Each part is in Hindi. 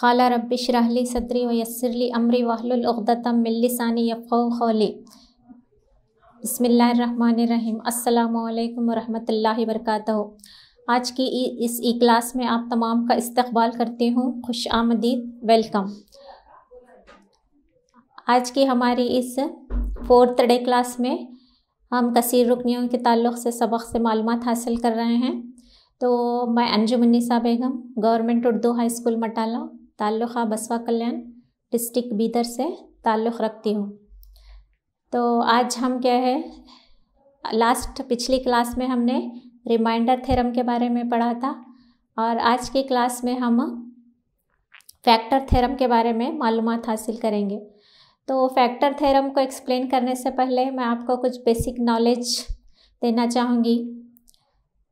खाला रब्बिश रहली सदरी वयसरली अमरी वाहलतम मिल्लिसानी यफ़ो खौली अल्लाम वरहमल वर्क आज की इस ई क्लास में आप तमाम का इस्तबाल करती हूँ खुश आमदीद वेलकम आज की हमारी इस फोर्थ डे क्लास में हम कसर रुकनियों के ताल्लुक़ से सबक से मालूम हासिल कर रहे हैं तो मैं Anjumanisa Begum government Urdu high school Matala ताल्लुक़ बसवा कल्याण डिस्ट्रिक्ट बीदर से ताल्लुक़ रखती हूँ तो आज हम क्या है लास्ट पिछली क्लास में हमने रिमाइंडर थेरम के बारे में पढ़ा था और आज की क्लास में हम फैक्टर थेरम के बारे में मालूम हासिल करेंगे तो फैक्टर थेरम को एक्सप्लेन करने से पहले मैं आपको कुछ बेसिक नॉलेज देना चाहूँगी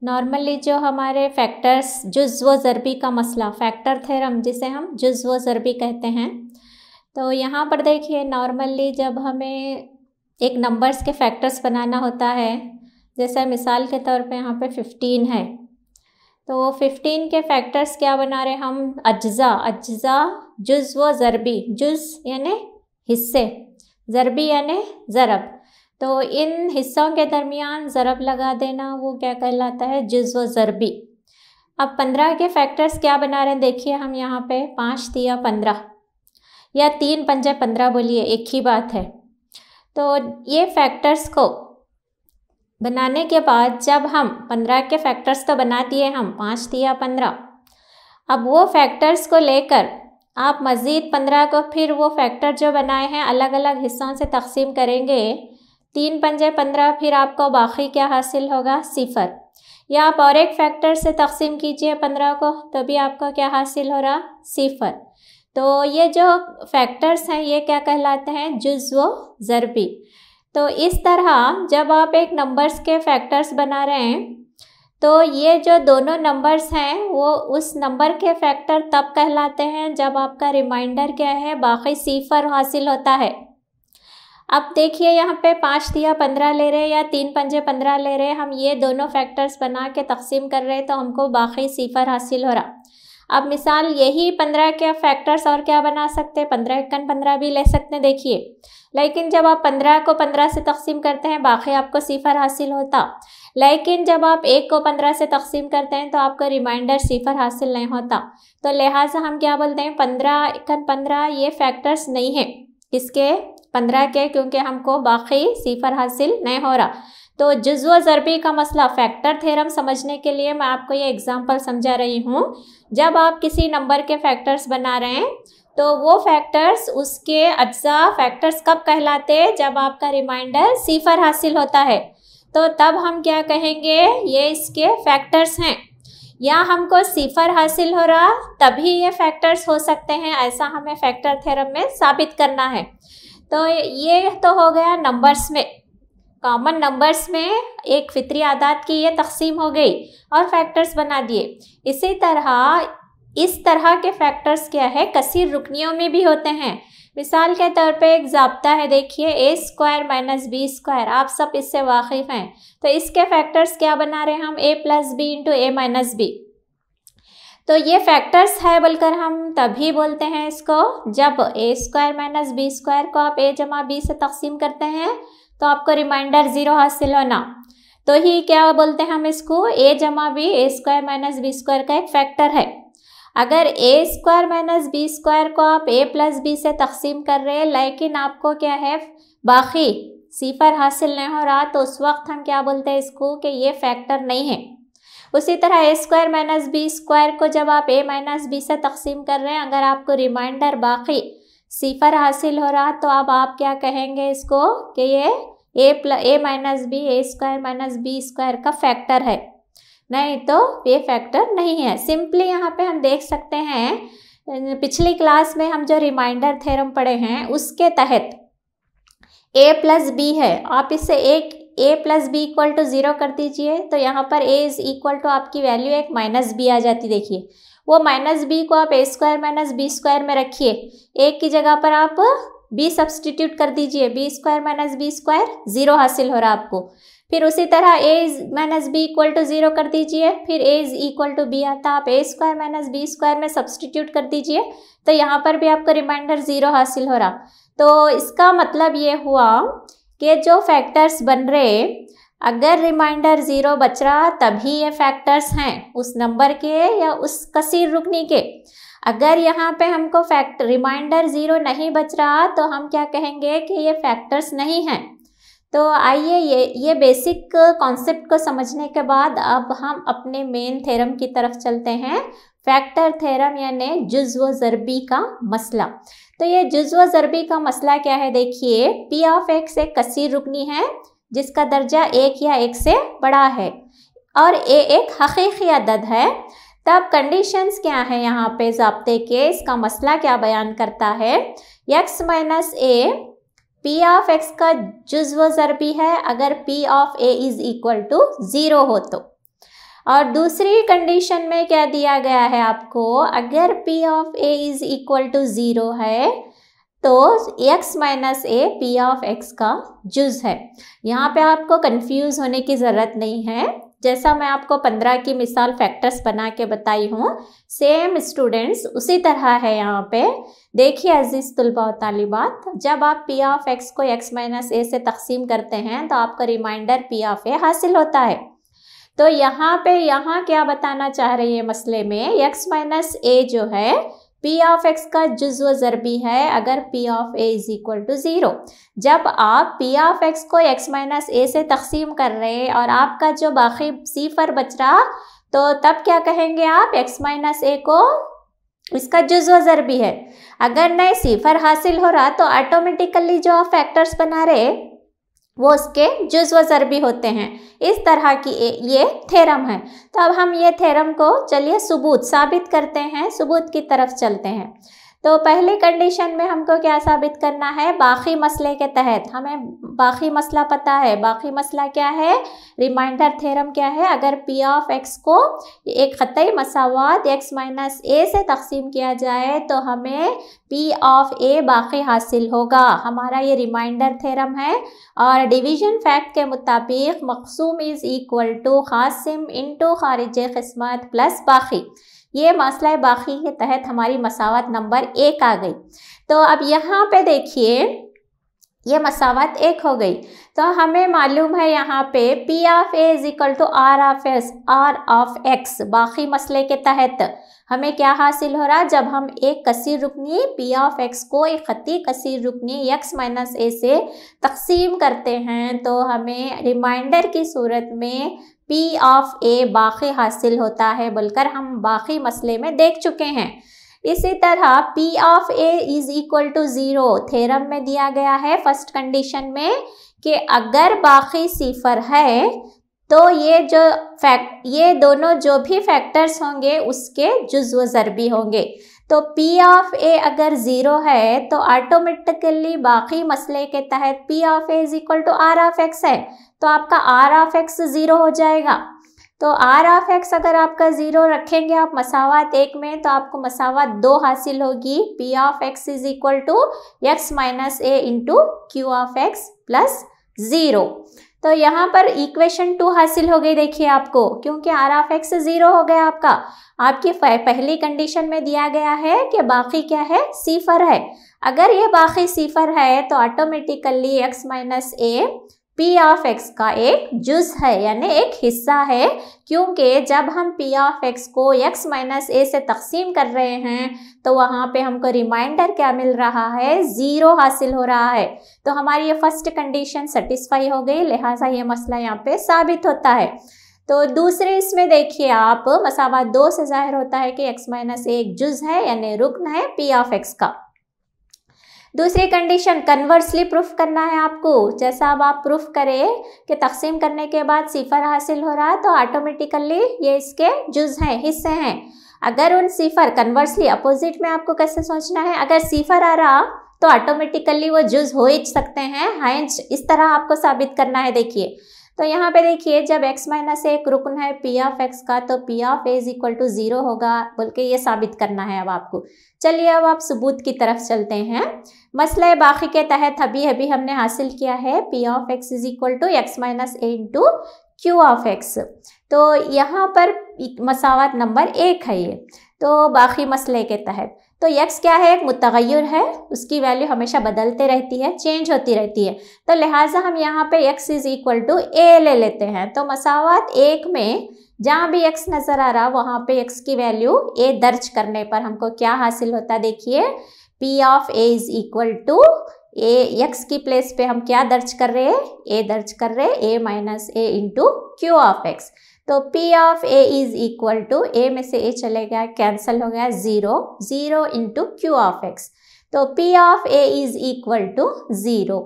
नॉर्मली जो हमारे फैक्टर्स जुज व ज़रबी का मसला फैक्टर थेरम जिसे हम जुज व ज़रबी कहते हैं तो यहाँ पर देखिए नॉर्मली जब हमें एक नंबर्स के फैक्टर्स बनाना होता है जैसे मिसाल के तौर पे यहाँ पे 15 है तो 15 के फैक्टर्स क्या बना रहे हम अज्जा अज्जा जुज व ज़रबी जुज यानि हिस्से ज़रबी यानि ज़रब तो इन हिस्सों के दरमियान ज़रब लगा देना वो क्या कहलाता है जज्व ज़रबी अब पंद्रह के फैक्टर्स क्या बना रहे हैं देखिए हम यहाँ पे पाँच दिया पंद्रह या तीन पंजे पंद्रह बोलिए एक ही बात है तो ये फैक्टर्स को बनाने के बाद जब हम पंद्रह के फैक्टर्स तो बना दिए हम पाँच दिया पंद्रह अब वो फैक्टर्स को लेकर आप मज़ीद पंद्रह को फिर वो फैक्टर जो बनाए हैं अलग अलग हिस्सों से तकसीम करेंगे तीन पंजे पंद्रह फिर आपको बाकी क्या हासिल होगा सिफर या आप और एक फैक्टर से तकसीम कीजिए पंद्रह को तभी आपको क्या हासिल हो रहा सिफर तो ये जो फैक्टर्स हैं ये क्या कहलाते हैं जुज व ज़रबी तो इस तरह जब आप एक नंबर्स के फैक्टर्स बना रहे हैं तो ये जो दोनों नंबर्स हैं वो उस नंबर के फैक्टर तब कहलाते हैं जब आपका रिमाइंडर क्या है बाकी सिफर हासिल होता है अब देखिए यहाँ पे पाँच दिया पंद्रह ले रहे या तीन पंजे पंद्रह ले रहे हम ये दोनों फैक्टर्स बना के तकसीम कर रहे हैं तो हमको बाकी सिफर हासिल हो रहा अब मिसाल यही पंद्रह के फैक्टर्स और क्या बना सकते हैं पंद्रह इक्कन पंद्रह भी ले सकते हैं देखिए लेकिन जब आप पंद्रह को पंद्रह से तकसीम करते हैं बाकी आपको सिफर हासिल होता लेकिन जब आप एक को पंद्रह से तकसीम करते हैं तो आपको रिमाइंडर सिफर हासिल नहीं होता तो लिहाजा हम क्या बोलते हैं पंद्रह इक्कन पंद्रह ये फैक्टर्स नहीं हैं किसके पंद्रह के क्योंकि हमको बाकी सिफर हासिल नहीं हो रहा तो जज्व ज़रबी का मसला फैक्टर थेरम समझने के लिए मैं आपको ये एग्ज़ाम्पल समझा रही हूँ जब आप किसी नंबर के फैक्टर्स बना रहे हैं तो वो फैक्टर्स उसके अज्जा फैक्टर्स कब कहलाते हैं जब आपका रिमाइंडर सिफर हासिल होता है तो तब हम क्या कहेंगे ये इसके फैक्टर्स हैं या हमको सिफर हासिल हो रहा तभी ये फैक्टर्स हो सकते हैं ऐसा हमें फैक्टर थेरम में साबित करना है तो ये तो हो गया नंबर्स में कॉमन नंबर्स में एक फितरी आदात की ये तकसीम हो गई और फैक्टर्स बना दिए इसी तरह इस तरह के फैक्टर्स क्या है कसीर रुकनियों में भी होते हैं मिसाल के तौर पे एक जबता है देखिए A square minus B square आप सब इससे वाकिफ़ हैं तो इसके फैक्टर्स क्या बना रहे हैं हम A plus B into A minus B तो ये फैक्टर्स है बोलकर हम तभी बोलते हैं इसको जब A square minus B square को आप ए जमा बी से तकसीम करते हैं तो आपको रिमाइंडर ज़ीरो हासिल होना तो ही क्या बोलते हैं हम इसको ए जमा B A square minus B square का एक फैक्टर है अगर A square minus B square को आप ए प्लस बी से तकसीम कर रहे हैं लेकिन आपको क्या है बाकी सिफर हासिल नहीं हो रहा तो उस वक्त हम क्या बोलते हैं इसको कि ये फैक्टर नहीं है उसी तरह A square minus B square को जब आप ए माइनस बी से तकसीम कर रहे हैं अगर आपको रिमाइंडर बाकी सिफर हासिल हो रहा तो अब आप क्या कहेंगे इसको कि ये A plus A minus B A square minus B square का फैक्टर है नहीं तो ये फैक्टर नहीं है सिंपली यहाँ पे हम देख सकते हैं पिछली क्लास में हम जो रिमाइंडर थ्योरम पढ़े हैं उसके तहत ए प्लस बी है आप इसे एक A plus B equal to zero कर दीजिए तो यहाँ पर ए इज़ इक्वल टू आपकी वैल्यू एक माइनस बी आ जाती देखिए वो माइनस बी को आप A square minus B square में रखिए एक की जगह पर आप बी सब्सटीट्यूट कर दीजिए B square minus B square zero हासिल हो रहा आपको फिर उसी तरह A is minus B equal to zero कर दीजिए फिर A is equal to B आता आप A square minus B square में सब्सटीट्यूट कर दीजिए तो यहाँ पर भी आपको रिमाइंडर ज़ीरो हासिल हो रहा तो इसका मतलब ये हुआ के जो फैक्टर्स बन रहे अगर रिमाइंडर ज़ीरो बच रहा तभी ये फैक्टर्स हैं उस नंबर के या उस कसीर रुकनी के अगर यहाँ पे हमको फैक्ट रिमाइंडर ज़ीरो नहीं बच रहा तो हम क्या कहेंगे कि ये फैक्टर्स नहीं हैं तो आइए ये ये बेसिक कॉन्सेप्ट को समझने के बाद अब हम अपने मेन थेरम की तरफ चलते हैं फैक्टर थेरम यानी जुज्व ज़रबी का मसला तो ये जुजव ज़रबी का मसला क्या है देखिए पी ऑफ एक्स एक कसीर रुकनी है जिसका दर्जा एक या एक से बड़ा है और ए एक हकीकी अदद है तब तो कंडीशंस क्या है यहाँ पे जबते के इसका मसला क्या बयान करता है X minus A P of x का जुजव ज़रबी है अगर P of A is equal to zero हो तो और दूसरी कंडीशन में क्या दिया गया है आपको अगर P of A is equal to zero है तो x minus A P of x का जुज है यहाँ पे आपको कंफ्यूज होने की ज़रूरत नहीं है जैसा मैं आपको पंद्रह की मिसाल फैक्टर्स बना के बताई हूँ सेम स्टूडेंट्स उसी तरह है यहाँ पे देखिए अजीज़ तलबा तालिबात जब आप पी ऑफ एक्स को एक्स माइनस ए से तकसीम करते हैं तो आपको रिमाइंडर पी ऑफ ए हासिल होता है तो यहाँ पे यहाँ क्या बताना चाह रही है मसले में एक्स माइनस ए जो है पी ऑफ एक्स का जुज्व जरबी है अगर P of A is equal to zero जब आप पी ऑफ एक्स को एक्स माइनस ए से तकसीम कर रहे हैं और आपका जो बाकी सीफर बच रहा तो तब क्या कहेंगे आप एक्स माइनस ए को इसका जुज्व जरबी है अगर नए सीफर हासिल हो रहा तो ऑटोमेटिकली जो आप फैक्टर्स बना रहे वो उसके जुज्व भी होते हैं इस तरह की ये थेरम है तो अब हम ये थेरम को चलिए सबूत साबित करते हैं सबूत की तरफ चलते हैं तो पहले कंडीशन में हमको क्या साबित करना है बाकी मसले के तहत हमें बाकी मसला पता है बाकी मसला क्या है रिमाइंडर थेरम क्या है अगर पी ऑफ एक्स को एक ख़तई मसावत एक्स माइनस ए से तकसीम किया जाए तो हमें पी ऑफ ए बाकी हासिल होगा हमारा ये रिमाइंडर थेरम है और डिवीजन फैक्ट के मुताबिक मकसूम इज़ इक्वल टू खासिम इंटू खारिज क़स्मत प्लस बाकी ये मसला बाकी के तहत हमारी मसावत नंबर एक आ गई तो अब यहाँ पे देखिए ये मसावत एक हो गई तो हमें मालूम है यहाँ पे P of A is equal to R of S R of X बाकी मसले के तहत हमें क्या हासिल हो रहा जब हम एक कसीर रुकनी पी ऑफ एक्स को एक खती कसीर रुकनी एक्स माइनस ए से तकसीम करते हैं तो हमें रिमाइंडर की सूरत में पी ऑफ ए बाकी हासिल होता है बोलकर हम बाकी मसले में देख चुके हैं इसी तरह P of A is equal to zero theorem में दिया गया है फर्स्ट कंडीशन में कि अगर बाकी सिफर है तो ये जो फैक्ट ये दोनों जो भी फैक्टर्स होंगे उसके जुज्व ज़रबी होंगे तो पी ऑफ ए अगर ज़ीरो है तो ऑटोमेटिकली बाकी मसले के तहत P of A is equal to R of X है तो आपका आर ऑफ एक्स ज़ीरो हो जाएगा तो आर ऑफ एक्स अगर आपका ज़ीरो रखेंगे आप मसावत एक में तो आपको मसावत दो हासिल होगी P of X is equal to X minus A into Q of X plus zero तो यहाँ पर इक्वेशन टू हासिल हो गई देखिए आपको क्योंकि आर ऑफ एक्स ज़ीरो हो गया आपका आपकी पहली कंडीशन में दिया गया है कि बाकी क्या है सिफर है अगर ये बाकी सिफर है तो automatically X minus A P of x का एक जुज़ है यानी एक हिस्सा है क्योंकि जब हम पी ऑफ एक्स को एक्स माइनस ए से तकसीम कर रहे हैं तो वहाँ पे हमको रिमाइंडर क्या मिल रहा है ज़ीरो हासिल हो रहा है तो हमारी ये फर्स्ट कंडीशन सेटिस्फाई हो गई लिहाजा ये मसला यहाँ पे साबित होता है तो दूसरे इसमें देखिए आप मसावा दो से जाहिर होता है कि एक्स माइनस ए एक जुज़ है यानी रुकन है पी ऑफ एक्स का दूसरी कंडीशन कन्वर्सली प्रूफ करना है आपको जैसा अब आप प्रूफ करें कि तकसीम करने के बाद सिफर हासिल हो रहा है तो ऑटोमेटिकली ये इसके जुज हैं हिस्से हैं अगर उन सिफर कन्वर्सली अपोजिट में आपको कैसे सोचना है अगर सिफर आ रहा तो ऑटोमेटिकली वो जुज हो ही सकते हैं हाइंस इस तरह आपको साबित करना है देखिए तो यहाँ पे देखिए जब x माइनस एक रुकन है पी ऑफ एक्स का तो P of A is equal to zero होगा बोल के ये साबित करना है अब आपको चलिए अब आप सबूत की तरफ चलते हैं मसला बाकी के तहत अभी अभी हमने हासिल किया है P of X is equal to X minus A into Q of X तो यहाँ पर मसावत नंबर एक है ये तो बाकी मसले के तहत तो यक्स क्या है एक मुतगैर है उसकी वैल्यू हमेशा बदलते रहती है चेंज होती रहती है तो लिहाजा हम यहाँ पे X is equal to A ले लेते हैं तो मसावत एक में जहाँ भी एक्स नज़र आ रहा वहाँ पे एक्स की वैल्यू ए दर्ज करने पर हमको क्या हासिल होता देखिए P of A is equal to A X की प्लेस पे हम क्या दर्ज कर रहे हैं ए दर्ज कर रहे हैं A minus A into Q of X तो P of A is equal to A में से A चले गया कैंसिल हो गया zero zero into Q of X तो P of A is equal to zero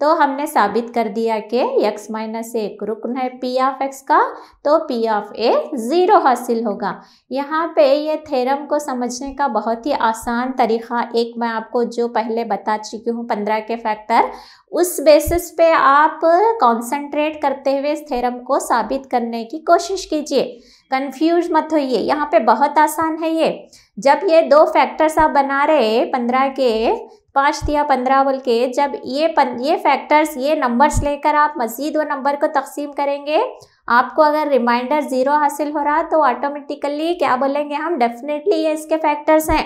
तो हमने साबित कर दिया कि x माइनस ए एक रुकन है पी ऑफ एक्स का तो पी ऑफ ए ज़ीरो हासिल होगा यहाँ पे ये थेरम को समझने का बहुत ही आसान तरीका एक मैं आपको जो पहले बता चुकी हूँ पंद्रह के फैक्टर उस बेसिस पे आप कंसंट्रेट करते हुए इस थेरम को साबित करने की कोशिश कीजिए कंफ्यूज मत होइए यहाँ पे बहुत आसान है ये जब ये दो फैक्टर्स आप बना रहे पंद्रह के पाँच दिया पंद्रह बोल के जब ये पन, ये फैक्टर्स ये नंबर्स लेकर आप मज़ीद वो नंबर को तकसीम करेंगे आपको अगर रिमाइंडर ज़ीरो हासिल हो रहा तो ऑटोमेटिकली क्या बोलेंगे हम डेफिनेटली ये इसके फैक्टर्स हैं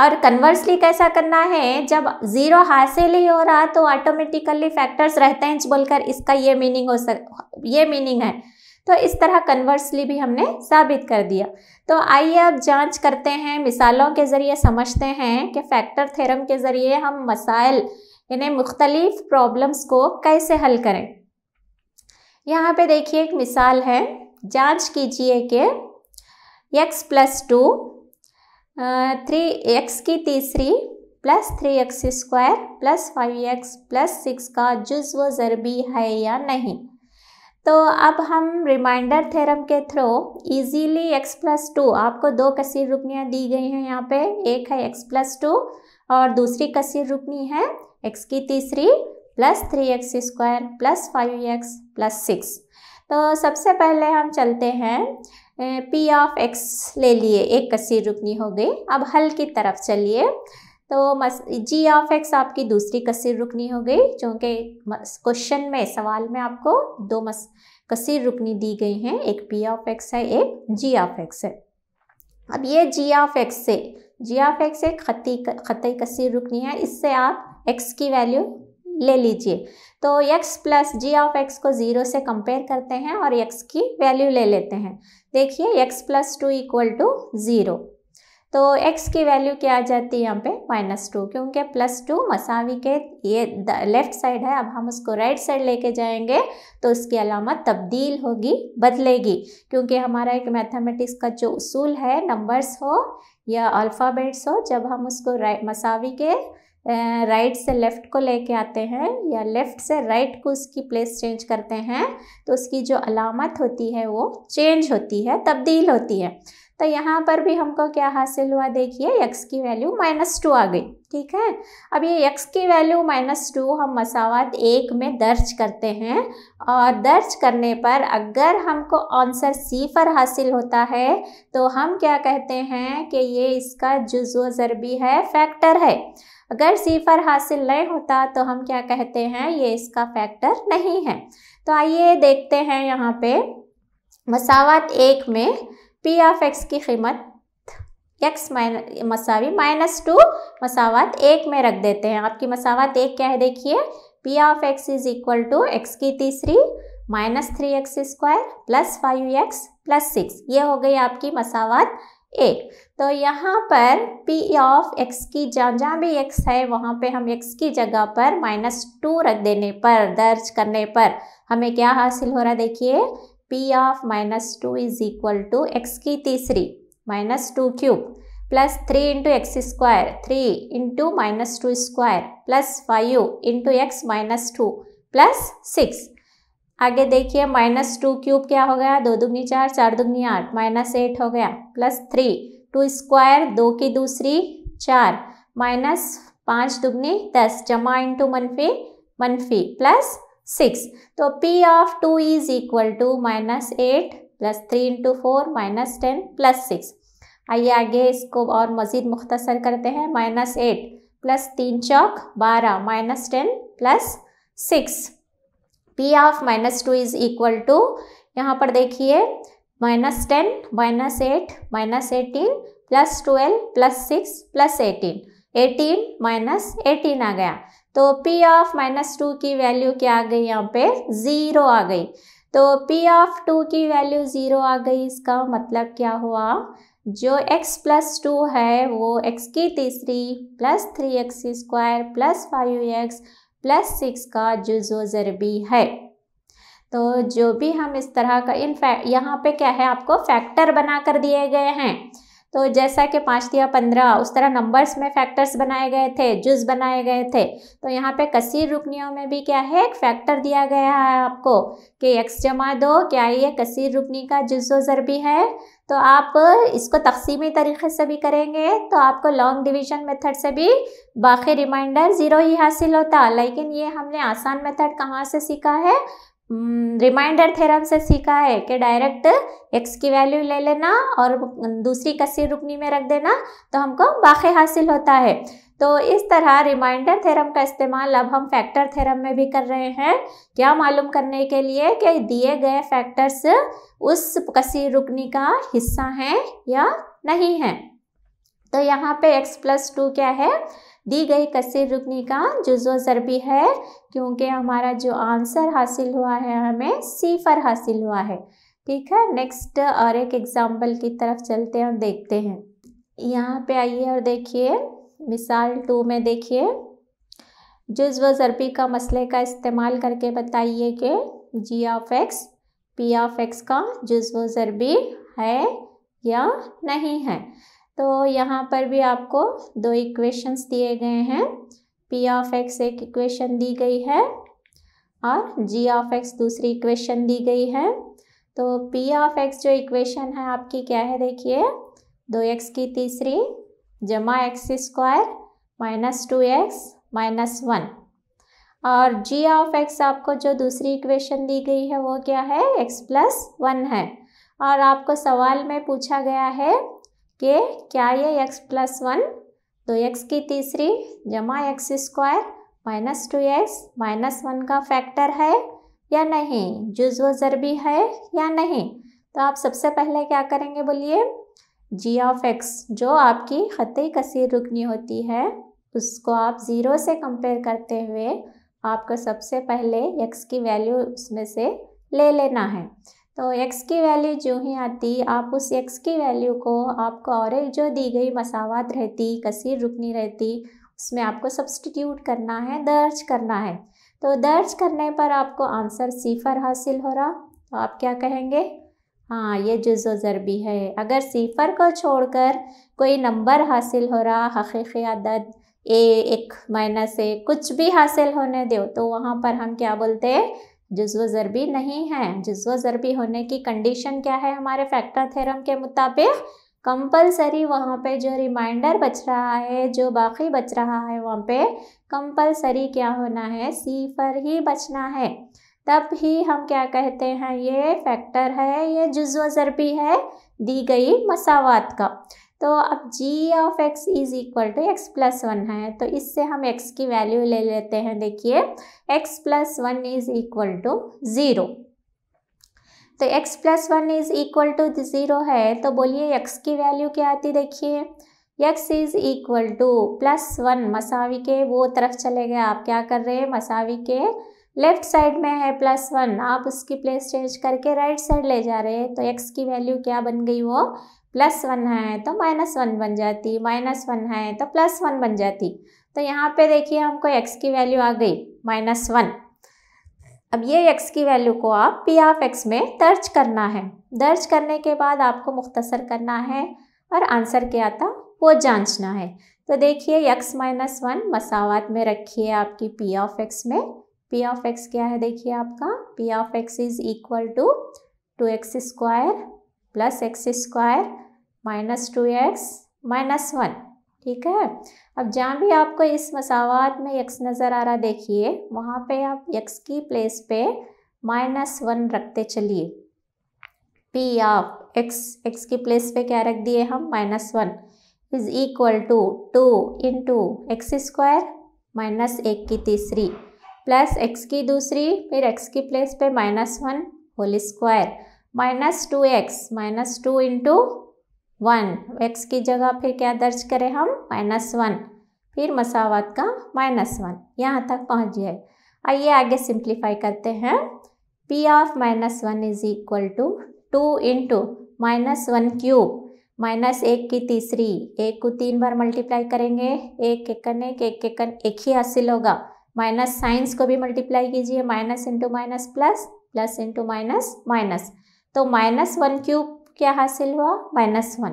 और कन्वर्सली कैसा करना है जब ज़ीरो हासिल ही हो रहा तो ऑटोमेटिकली फैक्टर्स रहते हैं बोलकर इसका ये मीनिंग हो सक ये मीनिंग है तो इस तरह कन्वर्सली भी हमने साबित कर दिया तो आइए अब जांच करते हैं मिसालों के ज़रिए समझते हैं कि फैक्टर थेरम के ज़रिए हम मसाइल यानी मुख्तलिफ प्रॉब्लम्स को कैसे हल करें यहाँ पे देखिए एक मिसाल है जांच कीजिए कि x plus two three X की तीसरी plus three X square plus five X plus six का जुज्व ज़रबी है या नहीं तो अब हम रिमाइंडर थ्योरम के through easily x plus two आपको दो कसीर रुकनियाँ दी गई हैं यहाँ पे एक है x प्लस टू और दूसरी कसीर रुकनी है x की तीसरी plus three X square plus five X plus six तो सबसे पहले हम चलते हैं पी ऑफ एक्स ले लिए एक कसीर रुकनी हो गई अब हल की तरफ चलिए तो मस जी ऑफ एक्स आपकी दूसरी कसर रुकनी हो गई चूँकि क्वेश्चन में सवाल में आपको दो मस कसर रुकनी दी गई हैं एक पी ऑफ एक्स है एक जी ऑफ एक्स है अब ये जी ऑफ एक्स से जी ऑफ एक्स एक खती खतई कसर रुकनी है इससे आप एक्स की वैल्यू ले लीजिए तो X plus G of X को ज़ीरो से कंपेयर करते हैं और एक्स की वैल्यू ले लेते हैं देखिए X plus two equal to zero तो एक्स की वैल्यू क्या आ जाती है यहाँ पे माइनस टू क्योंकि प्लस टू मसावी के ये लेफ़्ट साइड है अब हम उसको राइट साइड लेके जाएंगे तो उसकी अलामत तब्दील होगी बदलेगी क्योंकि हमारा एक मैथमेटिक्स का जो उसूल है नंबर्स हो या अल्फ़ाबेट्स हो जब हम उसको राइट मसावी के राइट से लेफ़्ट को लेके आते हैं या लेफ़्ट से राइट को उसकी प्लेस चेंज करते हैं तो उसकी जो अलामत होती है वो चेंज होती है तब्दील होती है तो यहाँ पर भी हमको क्या हासिल हुआ देखिए यक्स की वैल्यू माइनस टू आ गई ठीक है अब ये यक्स की वैल्यू माइनस टू हम मसावत एक में दर्ज करते हैं और दर्ज करने पर अगर हमको आंसर सी पर हासिल होता है तो हम क्या कहते हैं कि ये इसका जुजो ज़रबी है फैक्टर है अगर सिफर हासिल नहीं होता तो हम क्या कहते हैं ये इसका फैक्टर नहीं है तो आइए देखते हैं यहाँ पे मसावत एक में पी ऑफ एक्स की कीमत एक्स माइनस मसावी माइनस टू मसावत एक में रख देते हैं आपकी मसावत एक क्या है देखिए P of X is equal to X की तीसरी minus three X square plus five X plus six ये हो गई आपकी मसावत एक तो यहाँ पर पी ऑफ एक्स की जहाँ जहाँ भी एक्स है वहाँ पे हम एक्स की जगह पर माइनस टू रख देने पर दर्ज करने पर हमें क्या हासिल हो रहा है देखिए P of minus two is equal to X की तीसरी minus two cube plus three into X square three into minus two square plus five into X minus two plus six आगे देखिए माइनस टू क्यूब क्या हो गया दो दुगनी चार चार दुगनी आठ माइनस एट हो गया प्लस थ्री टू स्क्वायर दो की दूसरी चार माइनस पाँच दुगनी दस जमा इंटू मनफी मनफी प्लस सिक्स तो P of two is equal to minus eight plus three into four minus ten plus six आइए आगे इसको और मज़ीद मुख्तसर करते हैं माइनस एट प्लस तीन चौक बारह minus ten plus six P of minus two is equal to यहाँ पर देखिए minus ten minus eight minus eighteen plus twelve plus six plus eighteen eighteen minus eighteen आ गया तो पी ऑफ माइनस टू की वैल्यू क्या आ गई यहाँ पे ज़ीरो आ गई तो पी ऑफ टू की वैल्यू ज़ीरो आ गई इसका मतलब क्या हुआ जो x प्लस टू है वो x की तीसरी plus three X square plus five X plus six का जुजो ज़रबी है तो जो भी हम इस तरह का इन फैक्ट यहाँ पे क्या है आपको फैक्टर बना कर दिए गए हैं तो जैसा कि पाँच दिया पंद्रह उस तरह नंबर्स में फैक्टर्स बनाए गए थे जुज बनाए गए थे तो यहाँ पे कसीर रुकनियों में भी क्या है एक फैक्टर दिया गया है आपको कि एक्स जमा दो क्या ये कसीर रुकनी का जुजो ज़रबी है तो आप इसको तकसीमी तरीके से भी करेंगे तो आपको लॉन्ग डिवीजन मेथड से भी बाकी रिमाइंडर ज़ीरो ही हासिल होता लेकिन ये हमने आसान मेथड कहाँ से सीखा है रिमाइंडर थ्योरम से सीखा है कि डायरेक्ट एक्स की वैल्यू ले लेना और दूसरी कसी रुकनी में रख देना तो हमको बाकी हासिल होता है तो इस तरह रिमाइंडर थ्योरम का इस्तेमाल अब हम फैक्टर थ्योरम में भी कर रहे हैं क्या मालूम करने के लिए कि दिए गए फैक्टर्स उस कसी रुकनी का हिस्सा हैं या नहीं है तो यहाँ पे x प्लस टू क्या है दी गई कसी रुकनी का जुजो जरबी है क्योंकि हमारा जो आंसर हासिल हुआ है हमें सीफर हासिल हुआ है ठीक है नेक्स्ट और एक एग्जाम्पल की तरफ चलते हैं और देखते हैं यहाँ पे आइए और देखिए मिसाल टू तो में देखिए जिस व ज़रबी का मसले का इस्तेमाल करके बताइए कि G of x P of x का जिस व ज़रबी है या नहीं है तो यहाँ पर भी आपको दो इक्वेशंस दिए गए हैं पी ऑफ एक्स एक इक्वेशन दी गई है और जी ऑफ एक्स दूसरी इक्वेशन दी गई है तो पी ऑफ एक्स जो इक्वेशन है आपकी क्या है देखिए दो एक्स की तीसरी जमा X square minus two X minus one और जी ऑफ एक्स आपको जो दूसरी इक्वेशन दी गई है वो क्या है एक्स प्लस वन है और आपको सवाल में पूछा गया है कि क्या ये एक्स प्लस वन तो एक्स की तीसरी जमा X square minus two X minus one का फैक्टर है या नहीं जुज व जरबी है या नहीं तो आप सबसे पहले क्या करेंगे बोलिए जी ऑफ एक्स जो आपकी ख़त कसर रुकनी होती है उसको आप ज़ीरो से कंपेयर करते हुए आपको सबसे पहले एक्स की वैल्यू उसमें से ले लेना है तो एक्स की वैल्यू जो ही आती आप उस एक्स की वैल्यू को आपको और एक जो दी गई मसावत रहती कसर रुकनी रहती उसमें आपको सब्सटीट्यूट करना है दर्ज करना है तो दर्ज करने पर आपको आंसर सिफर हासिल हो रहा तो आप क्या कहेंगे हाँ ये जुज़ो ज़रबी है अगर सिफर को छोड़कर कोई नंबर हासिल हो रहा हकीकी आदत ए एक माइनस ए कुछ भी हासिल होने दो तो वहाँ पर हम क्या बोलते हैं जुज्व ज़रबी नहीं है जुज्व ज़रबी होने की कंडीशन क्या है हमारे फैक्टर थेरम के मुताबिक कंपलसरी वहाँ पे जो रिमाइंडर बच रहा है जो बाकी बच रहा है वहाँ पे कंपलसरी क्या होना है सी पर ही बचना है तब ही हम क्या कहते हैं ये फैक्टर है ये जुजो ज़रबी है दी गई मसावत का तो अब G of X is equal to X plus one है तो इससे हम एक्स की वैल्यू ले लेते हैं देखिए X plus one is equal to zero तो X plus one is equal to zero है तो बोलिए एक्स की वैल्यू क्या आती देखिए X is equal to plus one मसावी के वो तरफ चले गए आप क्या कर रहे हैं मसावी के लेफ्ट साइड में है प्लस वन आप उसकी प्लेस चेंज करके राइट साइड ले जा रहे हैं तो एक्स की वैल्यू क्या बन गई वो प्लस वन है तो माइनस वन बन जाती माइनस वन है तो प्लस वन बन जाती तो यहाँ पे देखिए हमको एक्स की वैल्यू आ गई माइनस वन अब ये एक्स की वैल्यू को आप पी ऑफ एक्स में दर्ज करना है दर्ज करने के बाद आपको मुख्तसर करना है और आंसर क्या था वो जाँचना है तो देखिए एक्स माइनस वन मसावत में रखिए आपकी पी ऑफ एक्स में पी ऑफ एक्स क्या है देखिए आपका P of X is equal to two X square plus X square minus two X minus one ठीक है अब जहाँ भी आपको इस मसावत में एक्स नज़र आ रहा देखिए वहाँ पे आप एक्स की प्लेस पे माइनस वन रखते चलिए पी ऑफ एक्स एक्स की प्लेस पे क्या रख दिए हम minus one is equal to two into X square minus एक की तीसरी प्लस एक्स की दूसरी फिर एक्स की प्लेस पे minus one whole square minus two X minus two into one X की जगह फिर क्या दर्ज करें हम माइनस वन फिर मसावत का माइनस वन यहाँ तक पहुँच जाए आइए आगे सिंप्लीफाई करते हैं P of minus one is equal to two into minus one cube minus एक की तीसरी एक को तीन बार मल्टीप्लाई करेंगे एक एकन एक एक एकन एक ही हासिल होगा माइनस साइंस को भी मल्टीप्लाई कीजिए minus into minus plus plus into minus minus तो माइनस वन क्यूब क्या हासिल हुआ माइनस वन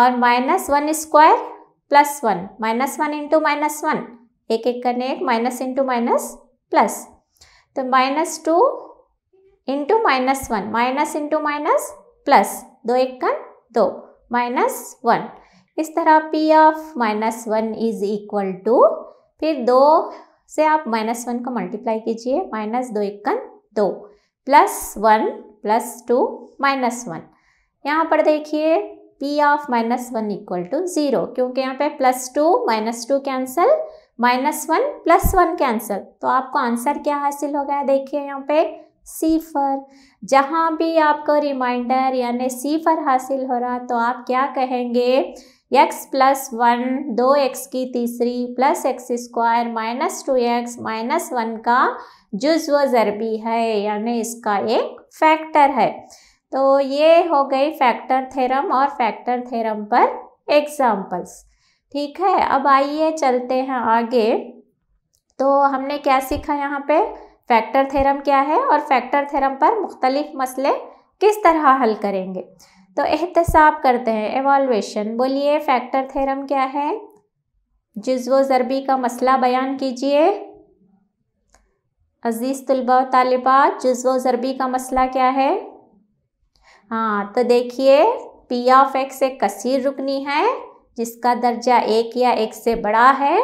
और minus one square plus one minus one into minus one एक एक करने एक माइनस इंटू माइनस प्लस तो minus two into minus one minus into minus plus दो एक कन दो माइनस वन इस तरह P of minus one is equal to फिर दो से आप माइनस वन को मल्टीप्लाई कीजिए माइनस दो इक्कन दो plus one plus two minus one यहाँ पर देखिए P of minus one equal to zero क्योंकि यहाँ पे plus two minus two cancel minus one plus one cancel तो आपको आंसर क्या हासिल हो गया देखिए यहाँ पे सी फर जहाँ भी आपको रिमाइंडर यानी सी फर हासिल हो रहा तो आप क्या कहेंगे एक्स प्लस वन दो एक्स की तीसरी plus X square minus two X minus one का जुज व जरबी है यानी इसका एक फैक्टर है तो ये हो गई फैक्टर थेरम और फैक्टर थेरम पर एग्जाम्पल्स ठीक है अब आइए चलते हैं आगे तो हमने क्या सीखा यहाँ पे फैक्टर थेरम क्या है और फैक्टर थेरम पर मुख्तलिफ मसले किस तरह हल करेंगे तो एहतसाब करते हैं एवॉल्वेशन बोलिए फैक्टर थ्योरम क्या है जज्व ज़रबी का मसला बयान कीजिए अजीज़ तलबा तलबा जज्व ज़रबी का मसला क्या है हाँ तो देखिए पी ऑफ एक्स एक कसीर रुकनी है जिसका दर्जा एक या एक से बड़ा है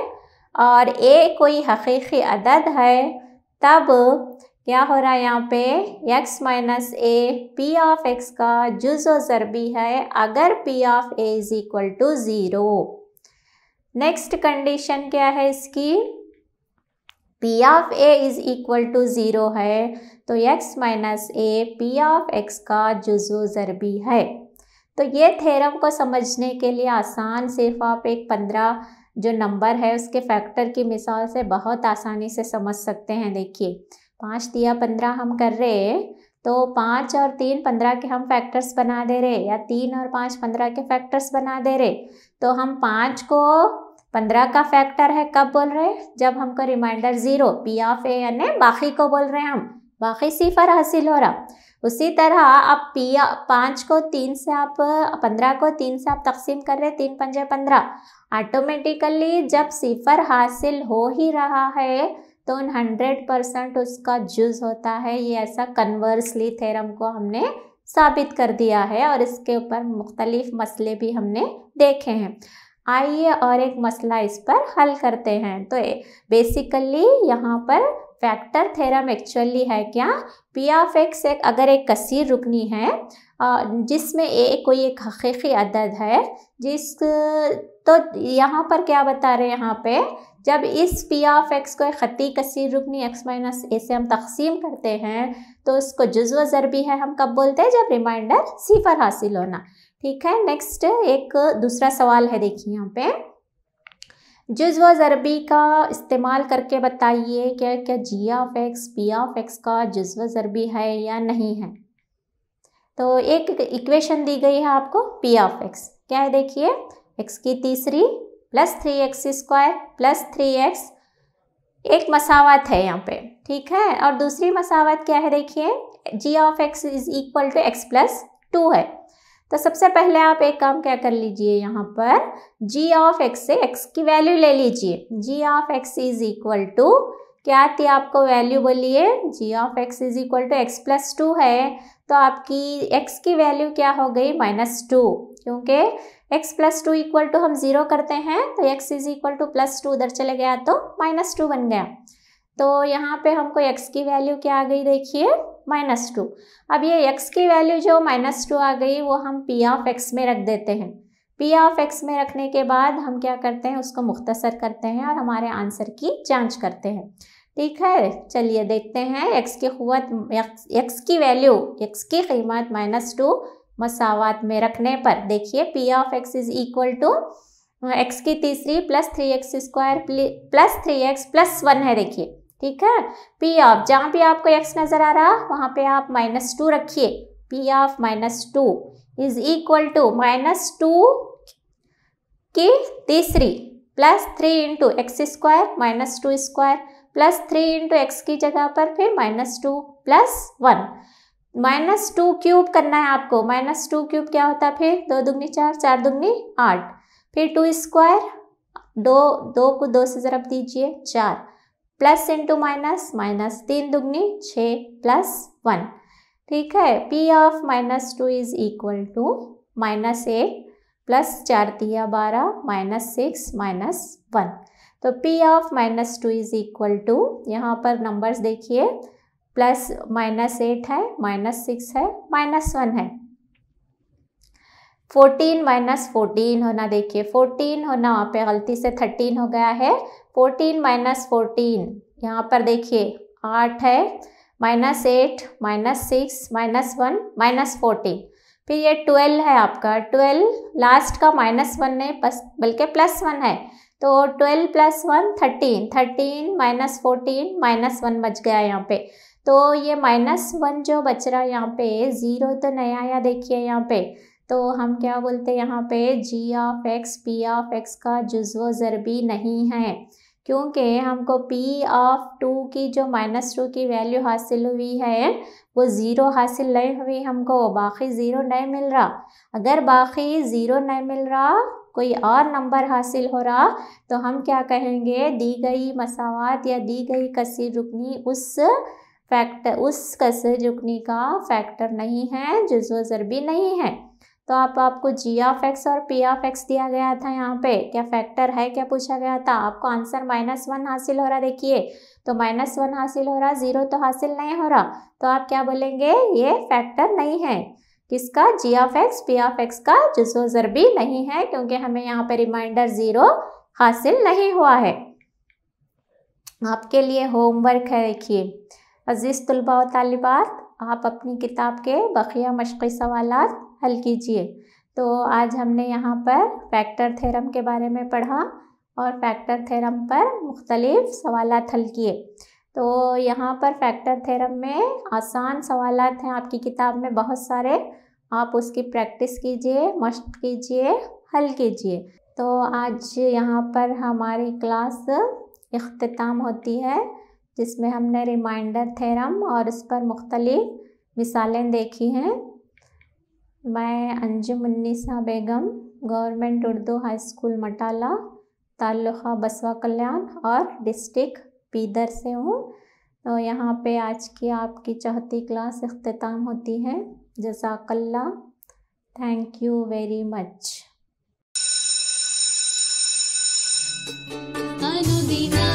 और ए कोई हकीकी अदद है तब क्या हो रहा है यहाँ पे x minus A P of x का जुजो जरबी है अगर P of A is equal to zero next condition क्या है इसकी P of A is equal to zero है तो x minus A P of x का जुजो जरबी है तो ये थेरम को समझने के लिए आसान सिर्फ आप एक पंद्रह जो नंबर है उसके फैक्टर की मिसाल से बहुत आसानी से समझ सकते हैं देखिए पाँच दिया पंद्रह हम कर रहे तो पाँच और तीन पंद्रह के हम फैक्टर्स बना दे रहे या तीन और पाँच पंद्रह के फैक्टर्स बना दे रहे तो हम पाँच को पंद्रह का फैक्टर है कब बोल रहे हैं जब हमको remainder zero P of A यानी बाकी को बोल रहे हैं हम बाकी सिफर हासिल हो रहा उसी तरह आप पी पाँच को तीन से आप पंद्रह को तीन से आप तकसीम कर रहे तीन पंजे पंद्रह ऑटोमेटिकली जब सिफर हासिल हो ही रहा है तो हंड्रेड परसेंट उसका जुज होता है ये ऐसा कन्वर्सली थेरम को हमने साबित कर दिया है और इसके ऊपर मुख्तलिफ मसले भी हमने देखे हैं आइए और एक मसला इस पर हल करते हैं तो बेसिकली यहाँ पर फैक्टर थेरम एक्चुअली है क्या पी ऑफ एक्स एक अगर एक कसीर रुकनी है जिसमें ए कोई एक हकीकी अदद है जिस तो यहाँ पर क्या बता रहे हैं यहाँ पे जब इस पी ऑफ एक्स को ख़ती कसी रुकनी एक्स माइनस ए से हम तकसीम करते हैं तो उसको जुज्व ज़रबी है हम कब बोलते हैं जब रिमाइंडर सिफर हासिल होना ठीक है नेक्स्ट एक दूसरा सवाल है देखिए यहाँ पे जज्व ज़रबी का इस्तेमाल करके बताइए क्या क्या G of x P of x का जुज्व ज़रबी है या नहीं है तो एक इक्वेशन दी गई है आपको पी ऑफ एक्स क्या है देखिए एक्स की तीसरी plus three X square plus three X एक मसावत है यहाँ पे ठीक है और दूसरी मसावत क्या है देखिए G of X is equal to X plus two है तो सबसे पहले आप एक काम क्या कर लीजिए यहाँ पर जी ऑफ एक्स से एक्स की वैल्यू ले लीजिए G of X is equal to क्या थी आपको वैल्यू बोलिए G of X is equal to X plus two है तो आपकी एक्स की वैल्यू क्या हो गई माइनस टू क्योंकि x plus two equal to हम जीरो करते हैं तो x is equal to plus two उधर चले गया तो माइनस टू बन गया तो यहाँ पे हमको x की वैल्यू क्या आ गई देखिए माइनस टू अब ये x की वैल्यू जो माइनस टू आ गई वो हम पी ऑफ x में रख देते हैं पी ऑफ x में रखने के बाद हम क्या करते हैं उसको मुख्तसर करते हैं और हमारे आंसर की जाँच करते हैं ठीक है चलिए देखते हैं एक्स की क़वत एक्स की वैल्यू एक्स की कीमत माइनस टू मसावात में रखने पर देखिए P of X is equal to X की तीसरी plus three X square plus three X plus one है देखिए ठीक है पी ऑफ जहाँ भी आपको एक्स नज़र आ रहा वहाँ पे आप माइनस टू रखिए P of minus two is equal to minus two की तीसरी plus three into X square minus two square plus three into X की जगह पर फिर minus two plus one minus two cube करना है आपको माइनस टू क्यूब क्या होता है फिर दो दुगनी चार चार दुगनी आठ फिर टू स्क्वायर दो दो को दो से ज़रब दीजिए चार प्लस इंटू माइनस माइनस तीन दुगनी छः प्लस वन ठीक है P of minus two is equal to minus eight plus चार दिया बारह माइनस सिक्स माइनस वन तो P of minus two is equal to यहाँ पर नंबर्स देखिए प्लस माइनस एट है माइनस सिक्स है माइनस वन है फोर्टीन माइनस फोर्टीन होना देखिए फोर्टीन होना वहाँ पे गलती से थर्टीन हो गया है फोर्टीन माइनस फोर्टीन यहाँ पर देखिए आठ है minus eight minus six minus one minus fourteen फिर ये ट्वेल्व है आपका ट्वेल्व लास्ट का माइनस वन नहीं प्लस बल्कि प्लस वन है तो twelve plus one thirteen thirteen minus fourteen minus one बच गया यहाँ पे तो ये माइनस वन जो बच रहा है यहाँ पे ज़ीरो तो नहीं आया देखिए यहाँ पे तो हम क्या बोलते हैं यहाँ पे g of x P of x का जुजो ज़रबी नहीं है क्योंकि हमको पी ऑफ टू की जो माइनस टू की वैल्यू हासिल हुई है वो ज़ीरो हासिल नहीं हुई हमको बाकी ज़ीरो नहीं मिल रहा अगर बाकी ज़ीरो नहीं मिल रहा कोई और नंबर हासिल हो रहा तो हम क्या कहेंगे दी गई मसावत या दी गई कसी रुकनी उस फैक्टर उस कसर झुकने का फैक्टर नहीं है जुजो ज़रबी नहीं है तो आप आपको जी ऑफ एक्स और पी ऑफ एक्स दिया गया था यहाँ पे क्या फैक्टर है क्या पूछा गया था आपको आंसर माइनस वन हासिल हो रहा देखिए तो माइनस वन हासिल हो रहा ज़ीरो तो हासिल नहीं हो रहा तो आप क्या बोलेंगे ये फैक्टर नहीं है किसका g of x P of x का जुजो ज़रबी नहीं है क्योंकि हमें यहाँ पे रिमाइंडर ज़ीरो हासिल नहीं हुआ है आपके लिए होमवर्क है देखिए अज़ीज़ तलबा तलबात आप अपनी किताब के बखिया मशक़ सवाल हल कीजिए तो आज हमने यहाँ पर फैक्टर थेरम के बारे में पढ़ा और फैक्टर थेरम पर मुख्तलिफ़ सवाल हल किए तो यहाँ पर फैक्टर थेरम में आसान सवाल हैं आपकी किताब में बहुत सारे आप उसकी प्रैक्टिस कीजिए मश्क कीजिए हल कीजिए तो आज यहाँ पर हमारी क्लास इख्ताम होती है जिसमें हमने रिमाइंडर थेरम और इस पर मुख्तलिफ मिसालें देखी हैं मैं Anjum Unnisa Begum government Urdu high school Matala taluka Basava Kalyan और डिस्ट्रिक्ट पीदर से हूँ तो यहाँ पे आज की आपकी चौथी क्लास अख्ताम होती है जजाकल्ला थैंक यू वेरी मच अनुदीना